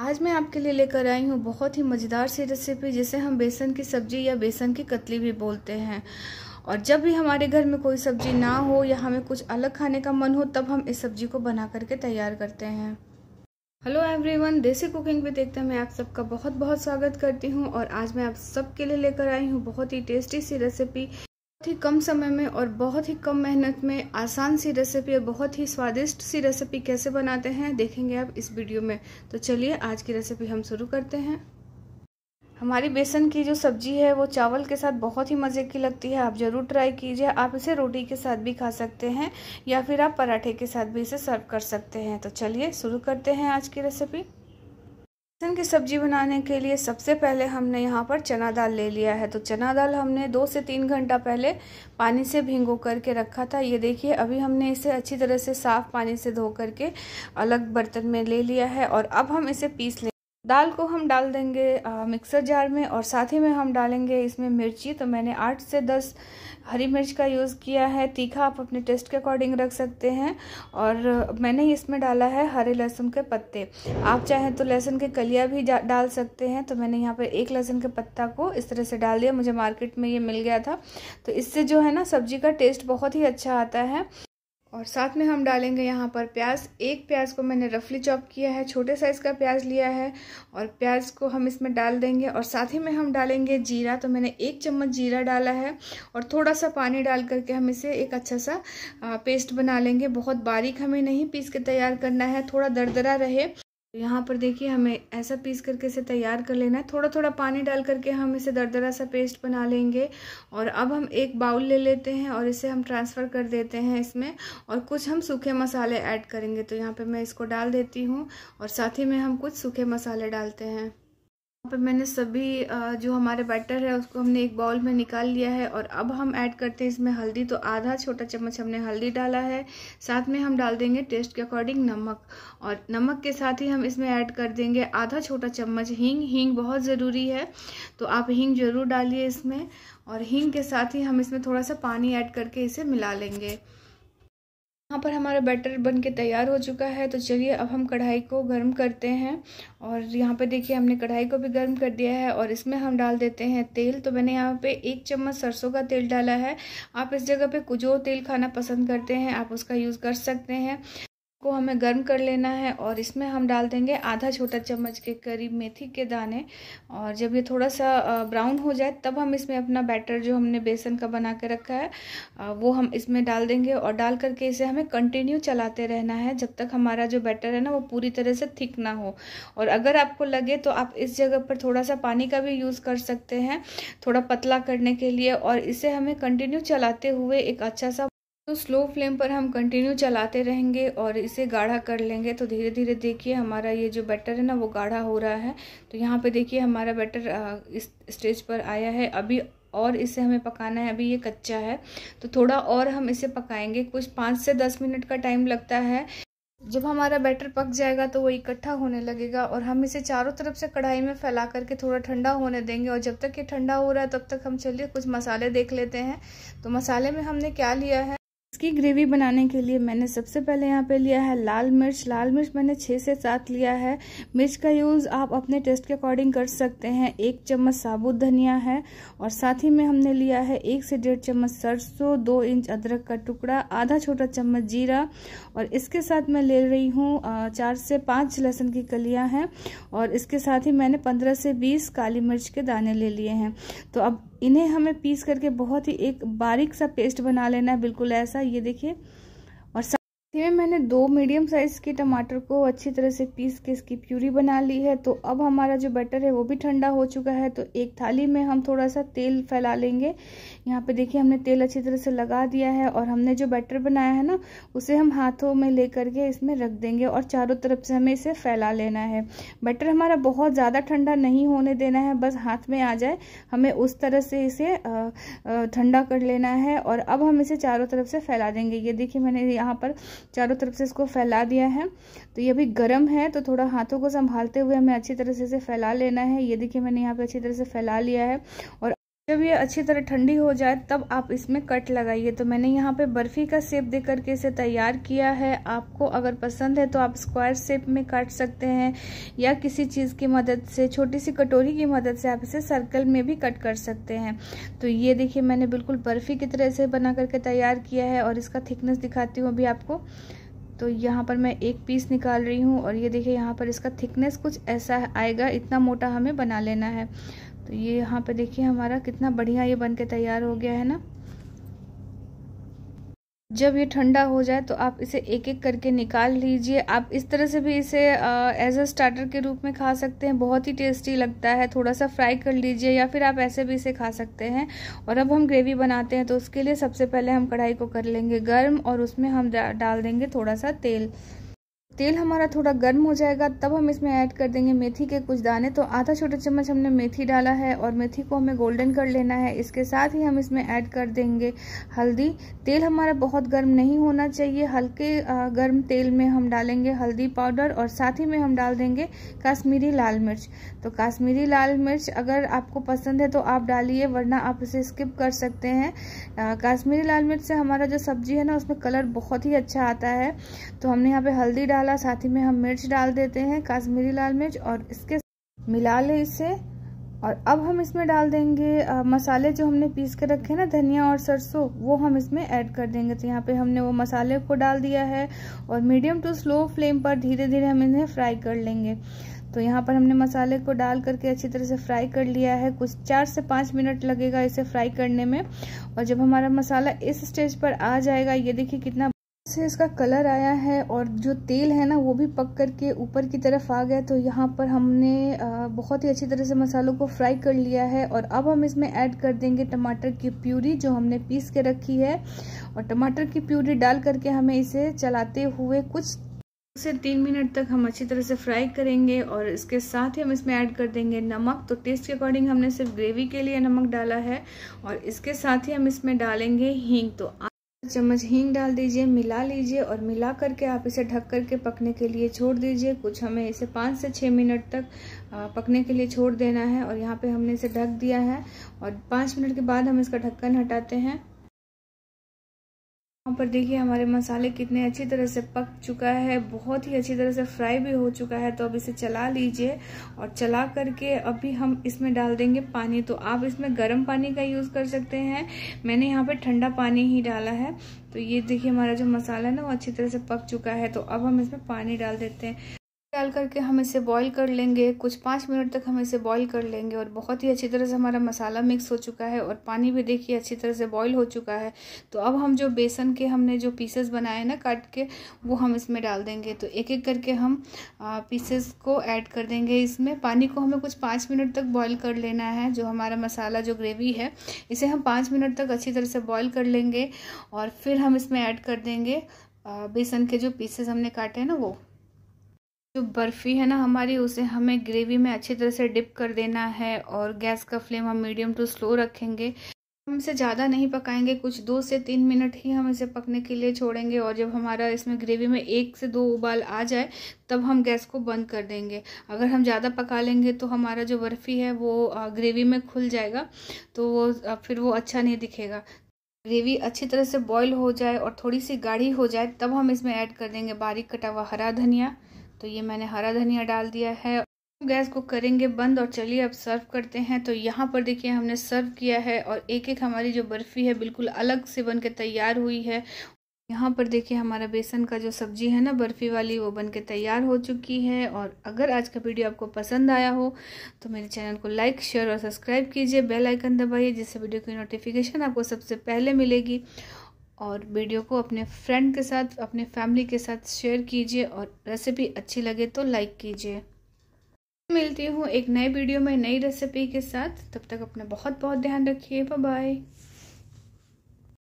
आज मैं आपके लिए लेकर आई हूँ बहुत ही मज़ेदार सी रेसिपी जिसे हम बेसन की सब्ज़ी या बेसन की कतली भी बोलते हैं और जब भी हमारे घर में कोई सब्ज़ी ना हो या हमें कुछ अलग खाने का मन हो तब हम इस सब्ज़ी को बना करके तैयार करते हैं हेलो एवरीवन देसी कुकिंग में देखते हैं मैं आप सबका बहुत बहुत स्वागत करती हूँ और आज मैं आप सबके लिए लेकर आई हूँ बहुत ही टेस्टी सी रेसिपी ही कम समय में और बहुत ही कम मेहनत में आसान सी रेसिपी और बहुत ही स्वादिष्ट सी रेसिपी कैसे बनाते हैं देखेंगे आप इस वीडियो में तो चलिए आज की रेसिपी हम शुरू करते हैं हमारी बेसन की जो सब्जी है वो चावल के साथ बहुत ही मज़े की लगती है आप ज़रूर ट्राई कीजिए आप इसे रोटी के साथ भी खा सकते हैं या फिर आप पराठे के साथ भी इसे सर्व कर सकते हैं तो चलिए शुरू करते हैं आज की रेसिपी लहसुन की सब्जी बनाने के लिए सबसे पहले हमने यहाँ पर चना दाल ले लिया है तो चना दाल हमने दो से तीन घंटा पहले पानी से भिंगो करके रखा था ये देखिए अभी हमने इसे अच्छी तरह से साफ़ पानी से धो करके अलग बर्तन में ले लिया है और अब हम इसे पीस लें दाल को हम डाल देंगे मिक्सर जार में और साथ ही में हम डालेंगे इसमें मिर्ची तो मैंने आठ से दस हरी मिर्च का यूज़ किया है तीखा आप अपने टेस्ट के अकॉर्डिंग रख सकते हैं और मैंने इसमें डाला है हरे लहसुन के पत्ते आप चाहें तो लहसुन के कलिया भी डाल सकते हैं तो मैंने यहाँ पर एक लहसुन के पत्ता को इस तरह से डाल दिया मुझे मार्केट में ये मिल गया था तो इससे जो है ना सब्जी का टेस्ट बहुत ही अच्छा आता है और साथ में हम डालेंगे यहाँ पर प्याज एक प्याज को मैंने रफली चॉप किया है छोटे साइज़ का प्याज लिया है और प्याज को हम इसमें डाल देंगे और साथ ही में हम डालेंगे जीरा तो मैंने एक चम्मच जीरा डाला है और थोड़ा सा पानी डाल करके हम इसे एक अच्छा सा पेस्ट बना लेंगे बहुत बारीक हमें नहीं पीस के तैयार करना है थोड़ा दरदरा रहे तो यहाँ पर देखिए हमें ऐसा पीस करके इसे तैयार कर लेना है थोड़ा थोड़ा पानी डाल करके हम इसे दरदरा सा पेस्ट बना लेंगे और अब हम एक बाउल ले लेते हैं और इसे हम ट्रांसफ़र कर देते हैं इसमें और कुछ हम सूखे मसाले ऐड करेंगे तो यहाँ पे मैं इसको डाल देती हूँ और साथ ही में हम कुछ सूखे मसाले डालते हैं यहाँ पर मैंने सभी जो हमारे बैटर है उसको हमने एक बाउल में निकाल लिया है और अब हम ऐड करते हैं इसमें हल्दी तो आधा छोटा चम्मच हमने हल्दी डाला है साथ में हम डाल देंगे टेस्ट के अकॉर्डिंग नमक और नमक के साथ ही हम इसमें ऐड कर देंगे आधा छोटा चम्मच हींग हींग बहुत ज़रूरी है तो आप हींग ज़रूर डालिए इसमें और हींग के साथ ही हम इसमें थोड़ा सा पानी ऐड करके इसे मिला लेंगे यहाँ पर हमारा बैटर बन के तैयार हो चुका है तो चलिए अब हम कढ़ाई को गर्म करते हैं और यहाँ पर देखिए हमने कढ़ाई को भी गर्म कर दिया है और इसमें हम डाल देते हैं तेल तो मैंने यहाँ पे एक चम्मच सरसों का तेल डाला है आप इस जगह पे कुजोर तेल खाना पसंद करते हैं आप उसका यूज़ कर सकते हैं को हमें गर्म कर लेना है और इसमें हम डाल देंगे आधा छोटा चम्मच के करीब मेथी के दाने और जब ये थोड़ा सा ब्राउन हो जाए तब हम इसमें अपना बैटर जो हमने बेसन का बना के रखा है वो हम इसमें डाल देंगे और डाल करके इसे हमें कंटिन्यू चलाते रहना है जब तक हमारा जो बैटर है ना वो पूरी तरह से थिक ना हो और अगर आपको लगे तो आप इस जगह पर थोड़ा सा पानी का भी यूज़ कर सकते हैं थोड़ा पतला करने के लिए और इसे हमें कंटिन्यू चलाते हुए एक अच्छा सा तो स्लो फ्लेम पर हम कंटिन्यू चलाते रहेंगे और इसे गाढ़ा कर लेंगे तो धीरे धीरे देखिए हमारा ये जो बैटर है ना वो गाढ़ा हो रहा है तो यहाँ पे देखिए हमारा बैटर इस स्टेज पर आया है अभी और इसे हमें पकाना है अभी ये कच्चा है तो थोड़ा और हम इसे पकाएंगे कुछ पाँच से दस मिनट का टाइम लगता है जब हमारा बैटर पक जाएगा तो वो इकट्ठा होने लगेगा और हम इसे चारों तरफ से कढ़ाई में फैला करके थोड़ा ठंडा होने देंगे और जब तक ये ठंडा हो रहा है तब तक हम चलिए कुछ मसाले देख लेते हैं तो मसाले में हमने क्या लिया है इसकी ग्रेवी बनाने के लिए मैंने सबसे पहले यहाँ पे लिया है लाल मिर्च लाल मिर्च मैंने छः से सात लिया है मिर्च का यूज़ आप अपने टेस्ट के अकॉर्डिंग कर सकते हैं एक चम्मच साबुत धनिया है और साथ ही में हमने लिया है एक से डेढ़ चम्मच सरसों दो इंच अदरक का टुकड़ा आधा छोटा चम्मच जीरा और इसके साथ मैं ले रही हूँ चार से पाँच लहसुन की कलियाँ हैं और इसके साथ ही मैंने पंद्रह से बीस काली मिर्च के दाने ले लिए हैं तो अब इन्हें हमें पीस करके बहुत ही एक बारीक सा पेस्ट बना लेना है बिल्कुल ऐसा ये देखिए इसमें मैंने दो मीडियम साइज़ के टमाटर को अच्छी तरह से पीस के इसकी प्यूरी बना ली है तो अब हमारा जो बैटर है वो भी ठंडा हो चुका है तो एक थाली में हम थोड़ा सा तेल फैला लेंगे यहाँ पे देखिए हमने तेल अच्छी तरह से लगा दिया है और हमने जो बैटर बनाया है ना उसे हम हाथों में ले करके इसमें रख देंगे और चारों तरफ से हमें इसे फैला लेना है बैटर हमारा बहुत ज़्यादा ठंडा नहीं होने देना है बस हाथ में आ जाए हमें उस तरह से इसे ठंडा कर लेना है और अब हम इसे चारों तरफ से फैला देंगे ये देखिए मैंने यहाँ पर चारों तरफ से इसको फैला दिया है तो ये अभी गर्म है तो थोड़ा हाथों को संभालते हुए हमें अच्छी तरह से इसे फैला लेना है ये देखिए मैंने यहाँ पे अच्छी तरह से फैला लिया है और जब ये अच्छी तरह ठंडी हो जाए तब आप इसमें कट लगाइए तो मैंने यहाँ पे बर्फ़ी का सेप दे करके इसे तैयार किया है आपको अगर पसंद है तो आप स्क्वायर सेप में काट सकते हैं या किसी चीज़ की मदद से छोटी सी कटोरी की मदद से आप इसे सर्कल में भी कट कर सकते हैं तो ये देखिए मैंने बिल्कुल बर्फ़ी की तरह से बना करके तैयार किया है और इसका थिकनेस दिखाती हूँ अभी आपको तो यहाँ पर मैं एक पीस निकाल रही हूँ और ये देखिए यहाँ पर इसका थिकनेस कुछ ऐसा आएगा इतना मोटा हमें बना लेना है तो ये यहाँ पे देखिए हमारा कितना बढ़िया ये बन के तैयार हो गया है ना जब ये ठंडा हो जाए तो आप इसे एक एक करके निकाल लीजिए आप इस तरह से भी इसे एज अ स्टार्टर के रूप में खा सकते हैं बहुत ही टेस्टी लगता है थोड़ा सा फ्राई कर लीजिए या फिर आप ऐसे भी इसे खा सकते हैं और अब हम ग्रेवी बनाते हैं तो उसके लिए सबसे पहले हम कढ़ाई को कर लेंगे गर्म और उसमें हम डाल देंगे थोड़ा सा तेल तेल हमारा थोड़ा गर्म हो जाएगा तब हम इसमें ऐड कर देंगे मेथी के कुछ दाने तो आधा छोटा चम्मच हमने मेथी डाला है और मेथी को हमें गोल्डन कर लेना है इसके साथ ही हम इसमें ऐड कर देंगे हल्दी तेल हमारा बहुत गर्म नहीं होना चाहिए हल्के गर्म तेल में हम डालेंगे हल्दी पाउडर और साथ ही में हम डाल देंगे काश्मीरी लाल मिर्च तो काश्मीरी लाल मिर्च अगर आपको पसंद है तो आप डालिए वरना आप इसे स्किप कर सकते हैं काश्मीरी लाल मिर्च से हमारा जो सब्जी है ना उसमें कलर बहुत ही अच्छा आता है तो हमने यहाँ पे हल्दी डाला साथ ही में हम मिर्च डाल देते हैं काश्मीरी लाल मिर्च और इसके मिला लें इसे और अब हम इसमें डाल देंगे आ, मसाले जो हमने पीस के रखे हैं ना धनिया और सरसों वो हम इसमें ऐड कर देंगे तो यहाँ पे हमने वो मसाले को डाल दिया है और मीडियम टू स्लो फ्लेम पर धीरे धीरे हम इन्हें फ्राई कर लेंगे तो यहाँ पर हमने मसाले को डाल करके अच्छी तरह से फ्राई कर लिया है कुछ चार से पाँच मिनट लगेगा इसे फ्राई करने में और जब हमारा मसाला इस स्टेज पर आ जाएगा ये देखिए कितना से इसका कलर आया है और जो तेल है ना वो भी पक करके ऊपर की तरफ आ गया तो यहाँ पर हमने बहुत ही अच्छी तरह से मसालों को फ्राई कर लिया है और अब हम इसमें ऐड कर देंगे टमाटर की प्यूरी जो हमने पीस के रखी है और टमाटर की प्यूरी डाल करके हमें इसे चलाते हुए कुछ से तीन मिनट तक हम अच्छी तरह से फ्राई करेंगे और इसके साथ ही हम इसमें ऐड कर देंगे नमक तो टेस्ट के अकॉर्डिंग हमने सिर्फ ग्रेवी के लिए नमक डाला है और इसके साथ ही हम इसमें डालेंगे हींग तो चम्मच हींग डाल दीजिए मिला लीजिए और मिला करके आप इसे ढक करके पकने के लिए छोड़ दीजिए कुछ हमें इसे पाँच से छः मिनट तक पकने के लिए छोड़ देना है और यहाँ पे हमने इसे ढक दिया है और पाँच मिनट के बाद हम इसका ढक्कन हटाते हैं यहाँ पर देखिए हमारे मसाले कितने अच्छी तरह से पक चुका है बहुत ही अच्छी तरह से फ्राई भी हो चुका है तो अब इसे चला लीजिए और चला करके अभी हम इसमें डाल देंगे पानी तो आप इसमें गर्म पानी का यूज़ कर सकते हैं मैंने यहाँ पे ठंडा पानी ही डाला है तो ये देखिए हमारा जो मसाला है ना वो अच्छी तरह से पक चुका है तो अब हम इसमें पानी डाल देते हैं डाल करके हम इसे बॉईल कर लेंगे कुछ पाँच मिनट तक हम इसे बॉईल कर लेंगे और बहुत ही अच्छी तरह से हमारा मसाला मिक्स हो चुका है और पानी भी देखिए अच्छी तरह से बॉईल हो चुका है तो अब हम जो बेसन के हमने जो पीसेस बनाए ना काट के वो हम इसमें डाल देंगे तो एक एक करके हम पीसेस को ऐड कर देंगे इसमें पानी को हमें कुछ पाँच मिनट तक बॉयल कर लेना है जो हमारा मसाला जो ग्रेवी है इसे हम पाँच मिनट तक अच्छी तरह से बॉयल कर लेंगे और फिर हम इसमें ऐड कर देंगे बेसन के जो पीसेस हमने काटे हैं ना वो जो बर्फ़ी है ना हमारी उसे हमें ग्रेवी में अच्छी तरह से डिप कर देना है और गैस का फ्लेम हम मीडियम टू स्लो रखेंगे हम इसे ज़्यादा नहीं पकाएंगे कुछ दो से तीन मिनट ही हम इसे पकने के लिए छोड़ेंगे और जब हमारा इसमें ग्रेवी में एक से दो उबाल आ जाए तब हम गैस को बंद कर देंगे अगर हम ज़्यादा पका लेंगे तो हमारा जो बर्फ़ी है वो ग्रेवी में खुल जाएगा तो वो फिर वो अच्छा नहीं दिखेगा ग्रेवी अच्छी तरह से बॉयल हो जाए और थोड़ी सी गाढ़ी हो जाए तब हम इसमें ऐड कर देंगे बारीक कटा हुआ हरा धनिया तो ये मैंने हरा धनिया डाल दिया है गैस को करेंगे बंद और चलिए अब सर्व करते हैं तो यहाँ पर देखिए हमने सर्व किया है और एक एक हमारी जो बर्फ़ी है बिल्कुल अलग से बन के तैयार हुई है यहाँ पर देखिए हमारा बेसन का जो सब्जी है ना बर्फ़ी वाली वो बन के तैयार हो चुकी है और अगर आज का वीडियो आपको पसंद आया हो तो मेरे चैनल को लाइक शेयर और सब्सक्राइब कीजिए बेल आइकन दबाइए जिससे वीडियो की नोटिफिकेशन आपको सबसे पहले मिलेगी और वीडियो को अपने फ्रेंड के साथ अपने फैमिली के साथ शेयर कीजिए और रेसिपी अच्छी लगे तो लाइक कीजिए मिलती हूँ एक नए वीडियो में नई रेसिपी के साथ तब तक अपना बहुत बहुत ध्यान रखिए बाय बाय